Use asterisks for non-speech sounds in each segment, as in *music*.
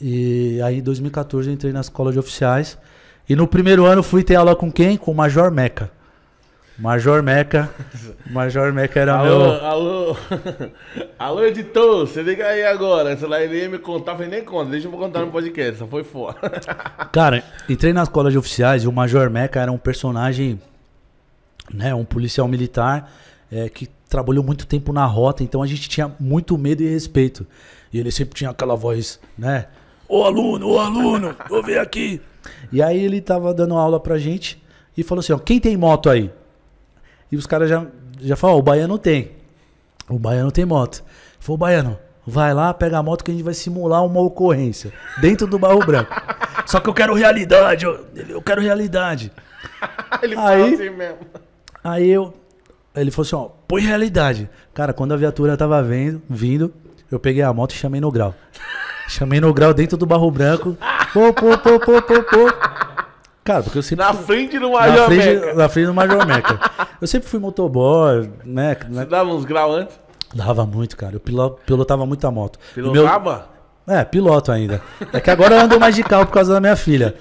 E aí em 2014 eu entrei na escola de oficiais. E no primeiro ano fui ter aula com quem? Com o Major Meca. Major Meca. Major Meca era alô, meu. Alô, *laughs* alô, editor, você liga aí agora. Se lá ele ia me contar, falei, nem conta, deixa eu contar no podcast, só foi foda. *laughs* Cara, entrei na escola de oficiais e o Major Meca era um personagem, né? Um policial militar é, que trabalhou muito tempo na rota, então a gente tinha muito medo e respeito. E ele sempre tinha aquela voz, né? Ô aluno, ô aluno, *laughs* vou ver aqui. E aí ele tava dando aula pra gente e falou assim: ó, quem tem moto aí? E os caras já, já falaram: ó, o baiano tem. O baiano tem moto. Foi o baiano, vai lá, pega a moto que a gente vai simular uma ocorrência dentro do Barro Branco. *laughs* Só que eu quero realidade, eu, eu quero realidade. *laughs* ele aí, fala assim mesmo. Aí eu, ele falou assim, ó, põe realidade. Cara, quando a viatura tava vendo, vindo, eu peguei a moto e chamei no grau. *laughs* Chamei no grau dentro do barro branco. Pô, pô, pô, pô, pô, pô. Cara, porque eu sempre. Na frente do Major na frente, Meca. Na frente do Major Meca. Eu sempre fui motoboy, né? Você dava uns graus antes? Dava muito, cara. Eu pilotava muito a moto. Pilotava? Meu... É, piloto ainda. É que agora eu ando mais de carro por causa da minha filha.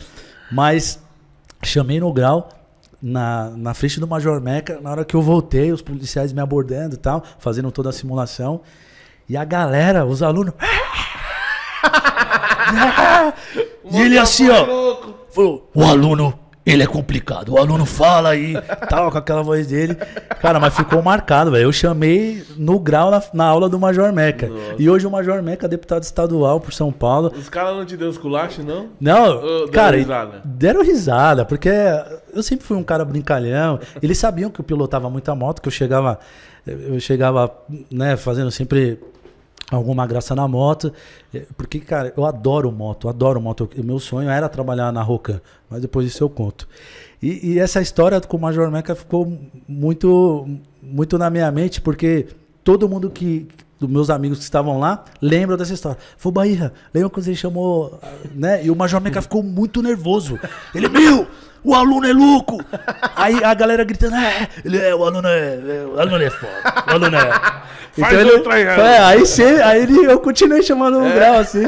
Mas chamei no grau na, na frente do Major Meca, na hora que eu voltei, os policiais me abordando e tal, fazendo toda a simulação. E a galera, os alunos. *laughs* *laughs* e ele assim, ó. Falou, o aluno ele é complicado. O aluno fala e tal, com aquela voz dele. Cara, mas ficou marcado, velho. Eu chamei no grau na, na aula do Major Meca. Nossa. E hoje o Major Meca é deputado estadual por São Paulo. Os caras não te deu os culachos, não? Não, cara, deram risada? deram risada, porque eu sempre fui um cara brincalhão. Eles sabiam que eu pilotava muita moto, que eu chegava eu chegava, né, fazendo sempre alguma graça na moto. É, porque, cara, eu adoro moto, adoro moto. O meu sonho era trabalhar na Rocan, mas depois disso eu conto. E, e essa história com o Major Meca ficou muito, muito na minha mente, porque todo mundo que dos meus amigos que estavam lá lembram dessa história. Foi Bahia, lembra quando ele chamou, né? E o Major Meca ficou muito nervoso. Ele, meu, o aluno é louco! Aí a galera gritando, é, ele é, o aluno é, é o aluno é foda, o aluno é. Então ele, é, aí, cê, aí ele, eu continuei chamando um é. grau assim.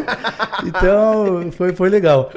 Então foi, foi legal.